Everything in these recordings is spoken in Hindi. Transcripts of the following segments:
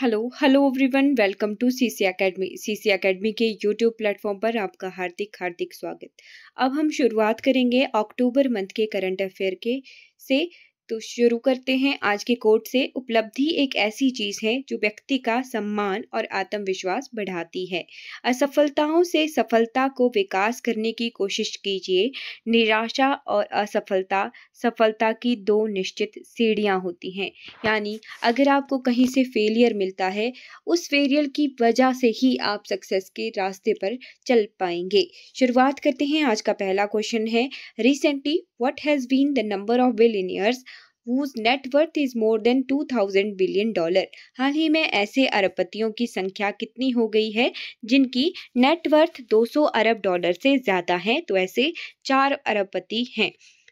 Hello hello everyone welcome to CC academy CC academy के यूट्यूब प्लेटफॉर्म पर आपका हार्दिक हार्दिक स्वागत अब हम शुरुआत करेंगे अक्टूबर मंथ के करंट अफेयर के से तो शुरू करते हैं आज के कोट से उपलब्धि एक ऐसी चीज है जो व्यक्ति का सम्मान और आत्मविश्वास बढ़ाती है असफलताओं से सफलता को विकास करने की कोशिश कीजिए निराशा और असफलता सफलता की दो निश्चित सीढ़ियां होती हैं यानी अगर आपको कहीं से फेलियर मिलता है उस फेलियर की वजह से ही आप सक्सेस के रास्ते पर चल पाएंगे शुरुआत करते हैं आज का पहला क्वेश्चन है recently what has been the number of billionaires whose net worth is more than two thousand billion dollar हाल ही में ऐसे अरबपतियों की संख्या कितनी हो गई है जिनकी नेटवर्थ दो सौ अरब डॉलर से ज़्यादा है तो ऐसे चार अरबपति हैं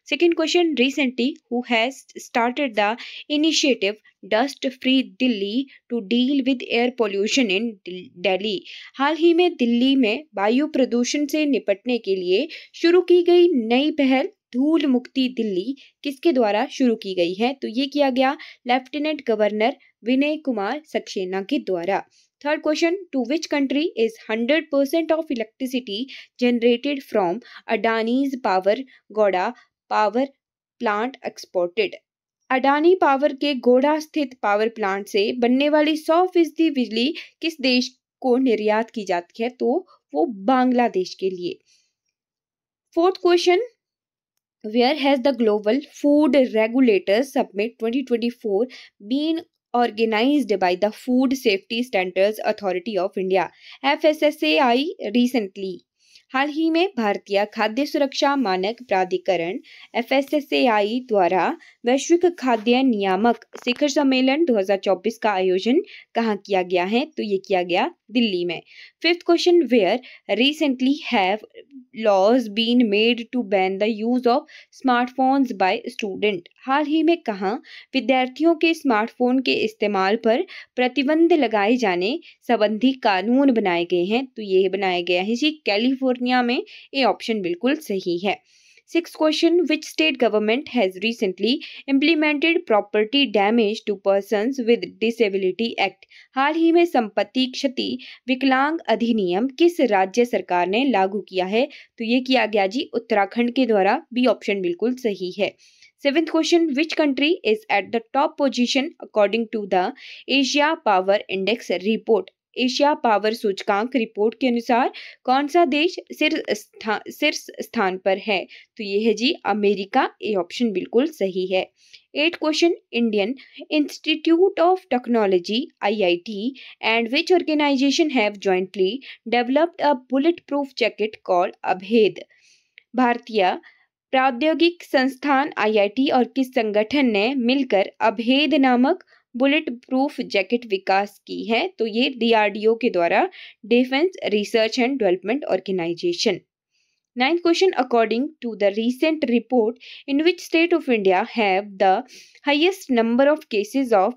second question recently who has started the initiative dust free Delhi to deal with air pollution in Delhi हाल ही में दिल्ली में वायु प्रदूषण से निपटने के लिए शुरू की गई नई पहल धूल मुक्ति दिल्ली किसके द्वारा शुरू की गई है तो ये किया गया लेफ्टिनेंट गवर्नर विनय कुमार सक्सेना के द्वारा third question to which country is hundred percent of electricity generated from Adani's power Godda power plant exported Adani power के गोडा स्थित पावर प्लांट से बनने वाली सौ फीसदी बिजली किस देश को निर्यात की जाती है तो वो बांग्लादेश के लिए fourth question where has the global food regulators summit 2024 been organized by the food safety standards authority of india fssai recently हाल ही में भारतीय खाद्य सुरक्षा मानक प्राधिकरण एफएसएसएआई द्वारा वैश्विक खाद्य नियामक शिखर सम्मेलन 2024 का आयोजन कहाँ किया गया है तो ये किया गया दिल्ली में fifth question where recently have laws been made to ban the use of smartphones by student हाल ही में कहा विद्यार्थियों के स्मार्टफोन के इस्तेमाल पर प्रतिबंध लगाए जाने संबंधी कानून बनाए गए हैं तो ये बनाया गया है जी कैलिफोर्निया में ये ऑप्शन बिल्कुल सही है Sixth question Which state government has recently implemented Property Damage to Persons with Disability Act? हाल ही में संपत्ति क्षति विकलांग अधिनियम किस राज्य सरकार ने लागू किया है तो ये किया गया जी उत्तराखंड के द्वारा बी ऑप्शन बिल्कुल सही है seventh question which country is at the top position according to the Asia power index report Asia power सूचकांक रिपोर्ट के अनुसार कौन सा देश शीर्ष स्था, शीर्ष स्थान पर है तो ये है जी अमेरिका ये ऑप्शन बिल्कुल सही है eight question Indian Institute of Technology IIT and which organisation have jointly developed a bulletproof jacket call Abhed भारतीय प्रौद्योगिक संस्थान आईआईटी और किस संगठन ने मिलकर अभेद नामक बुलेट प्रूफ जैकेट विकास की है तो ये डीआरडीओ के द्वारा defence research and development organisation ninth question according to the recent report in which state of India have the highest number of cases of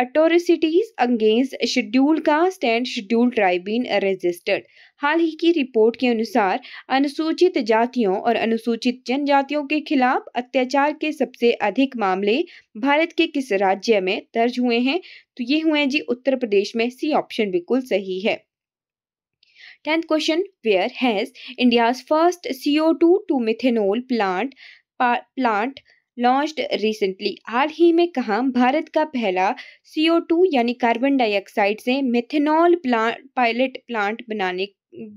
atrocities against schedule caste and schedule tribes registered हाल ही की रिपोर्ट के अनुसार अनुसूचित जातियों और अनुसूचित जनजातियों के खिलाफ अत्याचार के सबसे अधिक मामले भारत के किस राज्य में दर्ज हुए हैं तो ये हुए हैं जी उत्तर प्रदेश में सी ऑप्शन बिल्कुल सही है tenth question where has India's first CO two to methanol plant plant launched recently हाल ही में कहा भारत का पहला टू यानी कार्बन डाइऑक्साइड से मेथेनॉल प्लांट पायलट प्लांट बनाने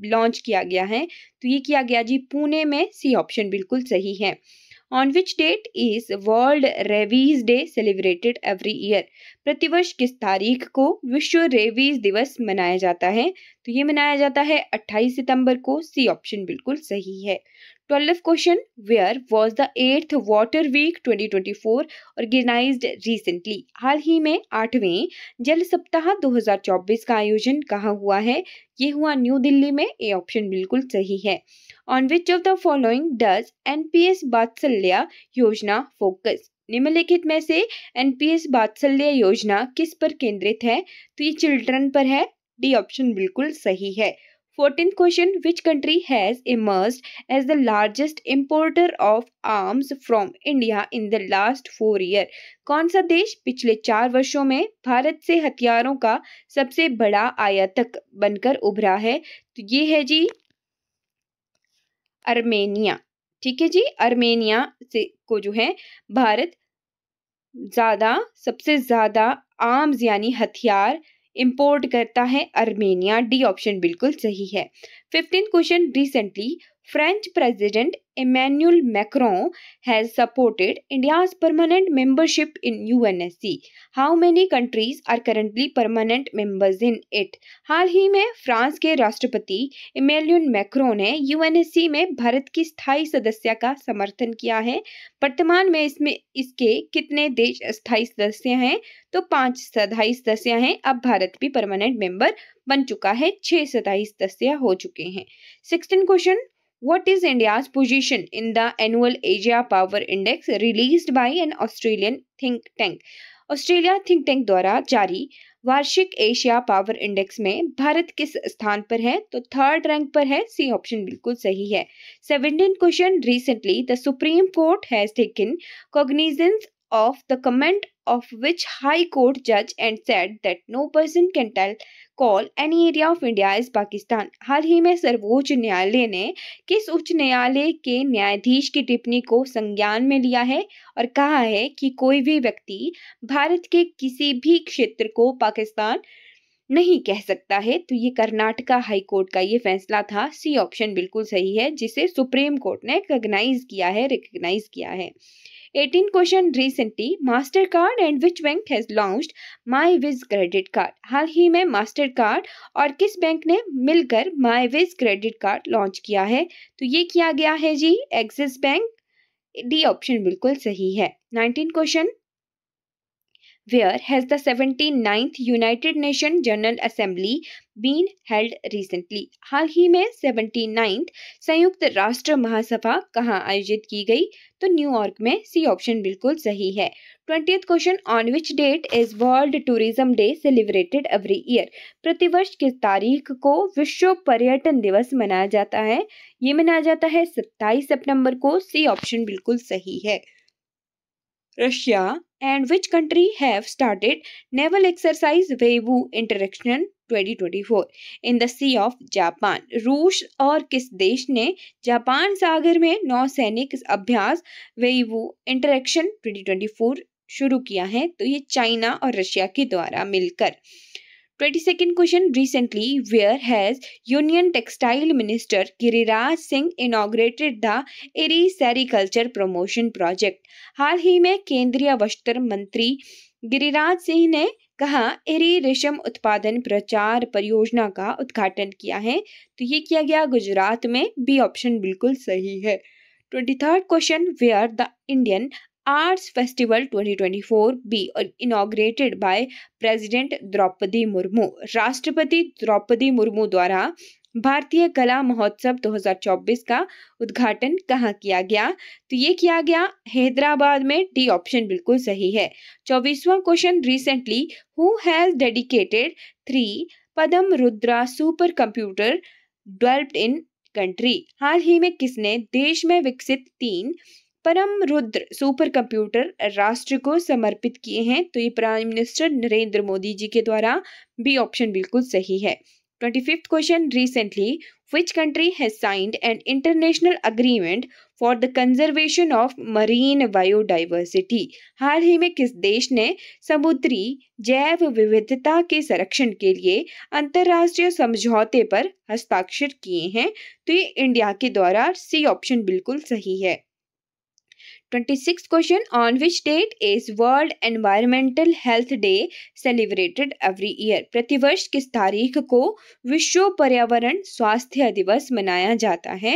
लॉन्च किया गया है तो ये किया गया जी पुणे में सी ऑप्शन बिल्कुल सही है on which date is world rabies day celebrated every year प्रतिवर्ष किस तारीख को विश्व रेवीज दिवस मनाया जाता है तो ये मनाया जाता है 28 सितंबर को सी ऑप्शन बिल्कुल सही है 12th question Where was the 8th Water Week 2024 organise recently हाल ही में आठवें जल सप्ताह 2024 का आयोजन कहाँ हुआ है ये हुआ न्यू दिल्ली में ए ऑप्शन बिल्कुल सही है on which of the following does N P S Vatsalya Yojana focus निम्नलिखित में से एन पी एस बात्सल्य योजना किस पर केंद्रित है तो ये चिल्ड्रन पर है डी ऑप्शन बिल्कुल सही है 14th question which country has emerged as the largest importer of arms from india in the last 4 year कौन सा देश पिछले चार वर्षों में भारत से हथियारों का सबसे बड़ा आयातक बनकर उभरा है तो ये है जी अर्मेनिया ठीक है जी अर्मेनिया से को जो है भारत ज्यादा सबसे ज्यादा आर्म्स यानी हथियार इम्पोर्ट करता है अर्मेनिया डी ऑप्शन बिल्कुल सही है fifteen question recently French President Emmanuel Macron has supported India's permanent membership in UNSC. How many countries are currently permanent members in it? हाल ही में फ्रांस के राष्ट्रपति इमेल्यून मैक्रो ने UNSC में भारत की स्थायी सदस्य का समर्थन किया है वर्तमान में इसमें इसके कितने देश स्थायी सदस्य हैं तो पांच स्थायी सदस्य हैं अब भारत भी परमानेंट मेंबर बन चुका है छह स्थायी सदस्य हो चुके हैं sixteen question What is India's position in the annual Asia Power Index released by an Australian think tank? Australia think tank द्वारा जारी वार्षिक एशिया पावर इंडेक्स में भारत किस स्थान पर है तो थर्ड रैंक पर है सी ऑप्शन बिल्कुल सही है seventeen question recently the supreme court has taken cognizance of the comment of which High Court judge and said that no person can tell call any area of India is Pakistan हाल ही में सर्वोच्च न्यायालय ने किस उच्च न्यायालय के न्यायाधीश की टिप्पणी को संज्ञान में लिया है और कहा है कि कोई भी व्यक्ति भारत के किसी भी क्षेत्र को पाकिस्तान नहीं कह सकता है तो ये कर्नाटका हाई कोर्ट का ये फैसला था सी ऑप्शन बिल्कुल सही है जिसे सुप्रीम कोर्ट ने रिकग्नाइज किया है रिकग्नाइज किया है eighteen question recently Mastercard and which bank has launch my wiz credit card हाल ही में मास्टर कार्ड और किस बैंक ने मिलकर my wiz credit card launch किया है तो ये किया गया है जी एक्सिस बैंक डी ऑप्शन बिल्कुल सही है nineteen question where has the 79th United Nations General Assembly been held recently? हाल ही में 79th संयुक्त राष्ट्र महासभा कहाँ आयोजित की गई तो न्यूयॉर्क में सी ऑप्शन बिल्कुल सही है twenty question on which date is world tourism day celebrated every year प्रतिवर्ष किस तारीख को विश्व पर्यटन दिवस मनाया जाता है ये मनाया जाता है 27 सितंबर को सी ऑप्शन बिल्कुल सही है Russia and which country have started naval exercise Weiwu Interaction 2024 in the sea of Japan रूस और किस देश ने जापान सागर में नौसैनिक अभ्यास वेवू इंटरेक्शन 2024 शुरू किया है तो ये चाइना और रशिया के द्वारा मिलकर twenty second question recently where has union textile minister Giriraj Singh inaugurated the Eri sericulture promotion project हाल ही में केंद्रीय वस्त्र मंत्री गिरिराज सिंह ने कहा एरी रेशम उत्पादन प्रचार परियोजना का उद्घाटन किया है तो ये किया गया गुजरात में बी ऑप्शन बिल्कुल सही है twenty third question where the Indian arts festival 2024 be inaugurated by president Droupadi Murmu राष्ट्रपति द्रौपदी मुर्मू द्वारा भारतीय कला महोत्सव 2024 का उद्घाटन कहाँ किया गया तो ये किया गया हैदराबाद में डी ऑप्शन बिल्कुल सही है चौबीसवां question recently who has dedicated three Param Rudra super computer developed in country हाल ही में किसने देश में विकसित तीन परम रुद्र सुपर कंप्यूटर राष्ट्र को समर्पित किए हैं तो ये प्राइम मिनिस्टर नरेंद्र मोदी जी के द्वारा बी ऑप्शन बिल्कुल सही है twenty fifth question recently which country has signed an international agreement for the conservation of marine biodiversity हाल ही में किस देश ने समुद्री जैव विविधता के संरक्षण के लिए अंतर्राष्ट्रीय समझौते पर हस्ताक्षर किए हैं तो ये इंडिया के द्वारा सी ऑप्शन बिल्कुल सही है 26th question on which date is world environmental health day celebrated every year प्रतिवर्ष किस तारीख को विश्व पर्यावरण स्वास्थ्य दिवस मनाया जाता है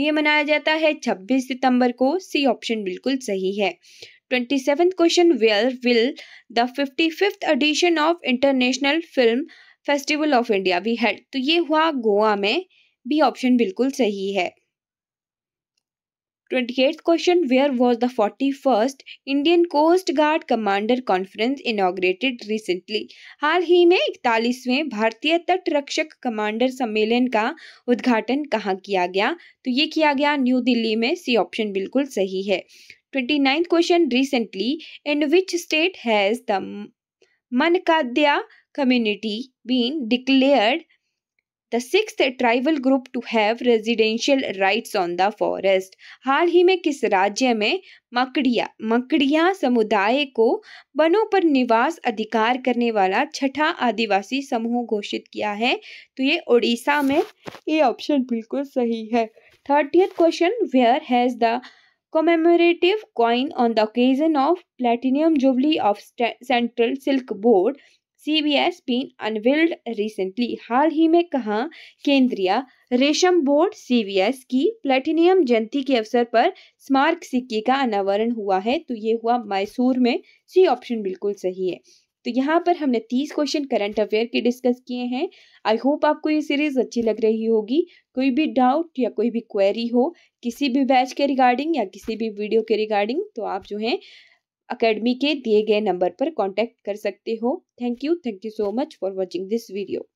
ये मनाया जाता है 26 सितंबर को सी ऑप्शन बिल्कुल सही है 27th question where will the 55th edition of international film festival of india be held तो ये हुआ गोवा में बी ऑप्शन बिल्कुल सही है twenty eight question where was the forty first Indian coast guard commander conference inaugurated recently हाल ही में इकतालीसवें भारतीय तट रक्षक कमांडर सम्मेलन का उद्घाटन कहाँ किया गया तो ये किया गया न्यू दिल्ली में सी ऑप्शन बिल्कुल सही है twenty ninth question recently in which state has the Mankidia community been declared the six tribal group to have residential rights on the forest हाल ही में किस राज्य में मकड़िया मकड़िया समुदाय को वनों पर निवास अधिकार करने वाला छठा आदिवासी समूह घोषित किया है तो ये उड़ीसा में ये ऑप्शन बिल्कुल सही है thirtieth question where has the commemorative coin on the occasion of platinum jubilee of central silk board C B S been unveiled recently हाल ही में कहा केंद्रीय रेशम बोर्ड सीवीएस की प्लेटिनियम जयंती के अवसर पर स्मारक सिक्के का अनावरण हुआ है तो ये हुआ मैसूर में सी ऑप्शन बिल्कुल सही है तो यहाँ पर हमने तीस क्वेश्चन करंट अफेयर के डिस्कस किए हैं आई होप आपको ये सीरीज अच्छी लग रही होगी कोई भी डाउट या कोई भी क्वेरी हो किसी भी बैच के रिगार्डिंग या किसी भी वीडियो के रिगार्डिंग तो आप जो है अकेडमी के दिए गए नंबर पर कॉन्टैक्ट कर सकते हो thank you thank you so much for watching this video